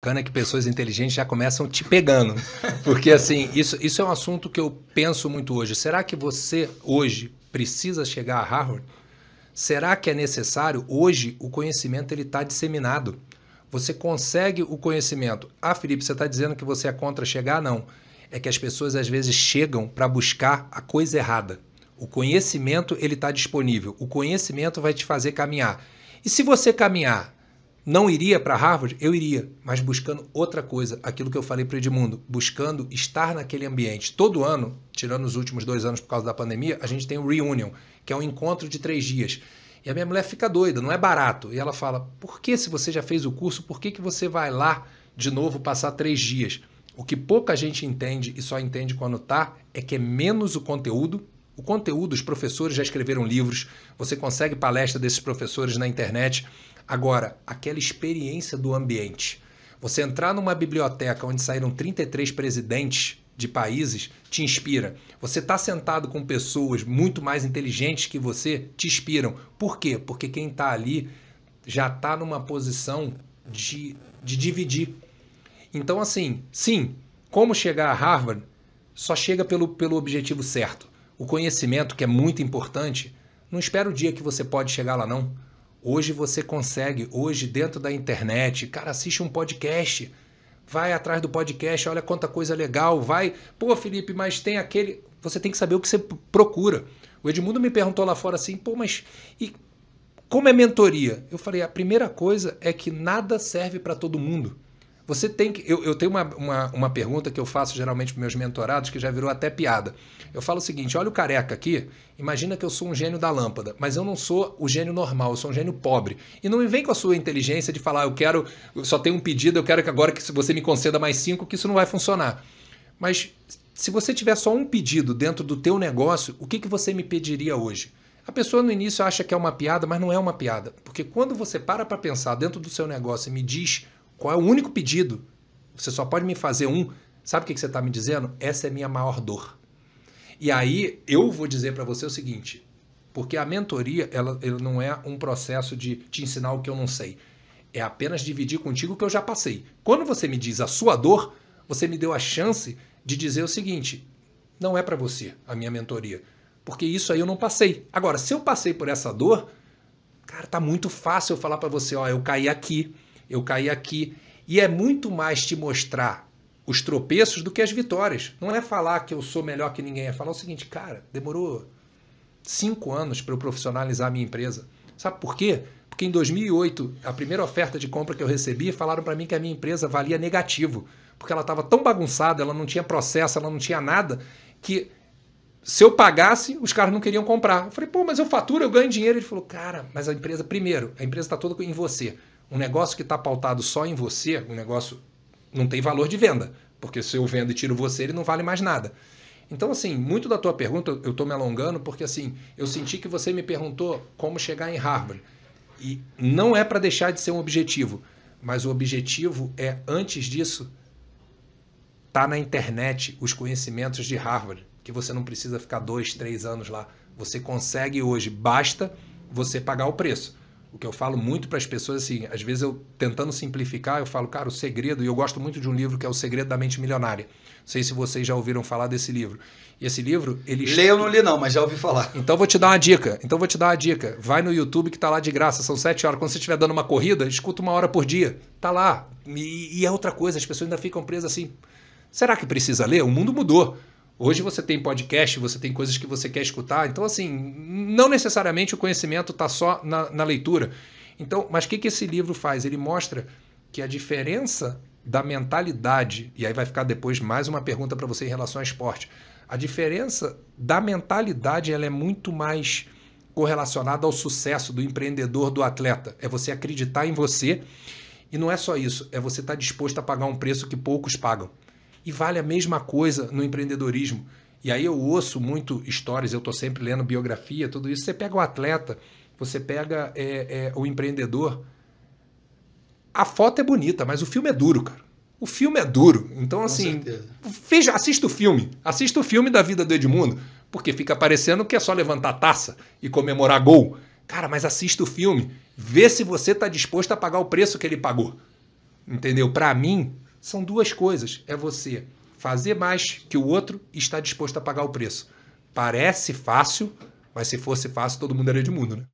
bacana que pessoas inteligentes já começam te pegando. Porque, assim, isso, isso é um assunto que eu penso muito hoje. Será que você, hoje, precisa chegar a Harvard? Será que é necessário? Hoje, o conhecimento ele está disseminado. Você consegue o conhecimento. Ah, Felipe, você está dizendo que você é contra chegar? Não. É que as pessoas, às vezes, chegam para buscar a coisa errada. O conhecimento ele está disponível. O conhecimento vai te fazer caminhar. E se você caminhar não iria para Harvard? Eu iria, mas buscando outra coisa, aquilo que eu falei para o Edmundo, buscando estar naquele ambiente. Todo ano, tirando os últimos dois anos por causa da pandemia, a gente tem o Reunion, que é um encontro de três dias. E a minha mulher fica doida, não é barato. E ela fala: por que, se você já fez o curso, por que, que você vai lá de novo passar três dias? O que pouca gente entende e só entende quando tá é que é menos o conteúdo o conteúdo, os professores já escreveram livros, você consegue palestra desses professores na internet. Agora, aquela experiência do ambiente. Você entrar numa biblioteca onde saíram 33 presidentes de países te inspira. Você está sentado com pessoas muito mais inteligentes que você, te inspiram. Por quê? Porque quem está ali já está numa posição de, de dividir. Então, assim, sim, como chegar a Harvard só chega pelo, pelo objetivo certo. O conhecimento, que é muito importante, não espera o dia que você pode chegar lá, não. Hoje você consegue, hoje dentro da internet, cara, assiste um podcast, vai atrás do podcast, olha quanta coisa legal, vai. Pô, Felipe, mas tem aquele. Você tem que saber o que você procura. O Edmundo me perguntou lá fora assim, pô, mas e como é mentoria? Eu falei, a primeira coisa é que nada serve para todo mundo. Você tem que. Eu, eu tenho uma, uma, uma pergunta que eu faço geralmente para meus mentorados, que já virou até piada. Eu falo o seguinte: olha o careca aqui, imagina que eu sou um gênio da lâmpada, mas eu não sou o gênio normal, eu sou um gênio pobre. E não me vem com a sua inteligência de falar, eu quero, eu só tenho um pedido, eu quero que agora que você me conceda mais cinco, que isso não vai funcionar. Mas se você tiver só um pedido dentro do teu negócio, o que, que você me pediria hoje? A pessoa no início acha que é uma piada, mas não é uma piada. Porque quando você para para pensar dentro do seu negócio e me diz qual é o único pedido? Você só pode me fazer um. Sabe o que você está me dizendo? Essa é minha maior dor. E aí eu vou dizer para você o seguinte, porque a mentoria ela, ela não é um processo de te ensinar o que eu não sei. É apenas dividir contigo o que eu já passei. Quando você me diz a sua dor, você me deu a chance de dizer o seguinte: não é para você a minha mentoria, porque isso aí eu não passei. Agora, se eu passei por essa dor, cara, tá muito fácil eu falar para você, ó, eu caí aqui, eu caí aqui. E é muito mais te mostrar os tropeços do que as vitórias. Não é falar que eu sou melhor que ninguém, é falar o seguinte, cara, demorou cinco anos para eu profissionalizar a minha empresa. Sabe por quê? Porque em 2008, a primeira oferta de compra que eu recebi, falaram para mim que a minha empresa valia negativo, porque ela estava tão bagunçada, ela não tinha processo, ela não tinha nada, que se eu pagasse, os caras não queriam comprar. Eu falei, pô, mas eu faturo, eu ganho dinheiro. Ele falou, cara, mas a empresa, primeiro, a empresa está toda em você. Um negócio que está pautado só em você, o um negócio não tem valor de venda, porque se eu vendo e tiro você, ele não vale mais nada. Então, assim, muito da tua pergunta, eu estou me alongando, porque assim, eu senti que você me perguntou como chegar em Harvard. E não é para deixar de ser um objetivo, mas o objetivo é, antes disso, tá na internet os conhecimentos de Harvard, que você não precisa ficar dois, três anos lá. Você consegue hoje, basta você pagar o preço o que eu falo muito para as pessoas, assim, às vezes eu tentando simplificar, eu falo, cara, o segredo, e eu gosto muito de um livro que é O Segredo da Mente Milionária. Não sei se vocês já ouviram falar desse livro. E esse livro, ele. Leio ou não li, não, mas já ouvi falar. Então vou te dar uma dica. Então vou te dar uma dica. Vai no YouTube que está lá de graça, são sete horas. Quando você estiver dando uma corrida, escuta uma hora por dia. Tá lá. E, e é outra coisa, as pessoas ainda ficam presas assim. Será que precisa ler? O mundo mudou. Hoje você tem podcast, você tem coisas que você quer escutar. Então, assim, não necessariamente o conhecimento está só na, na, leitura. Então, mas o que, que esse livro faz? Ele mostra que a diferença da mentalidade, e aí vai ficar depois mais uma pergunta para você em relação ao esporte. A diferença da mentalidade ela é muito mais correlacionada ao sucesso do empreendedor, do atleta. É você acreditar em você. E não é só isso, é você estar tá disposto a pagar um preço que poucos pagam. E vale a mesma coisa no empreendedorismo. E aí eu ouço muito histórias, eu estou sempre lendo biografia, tudo isso. Você pega o atleta, você pega é, é, o empreendedor. A foto é bonita, mas o filme é duro, cara. O filme é duro. Então, assim, veja, assista o filme. Assista o filme da vida do Edmundo, porque fica parecendo que é só levantar taça e comemorar gol. Cara, mas assista o filme. Vê se você está disposto a pagar o preço que ele pagou. Entendeu? Para mim, são duas coisas. É você fazer mais que o outro e estar disposto a pagar o preço. Parece fácil, mas se fosse fácil, todo mundo era de mundo, né?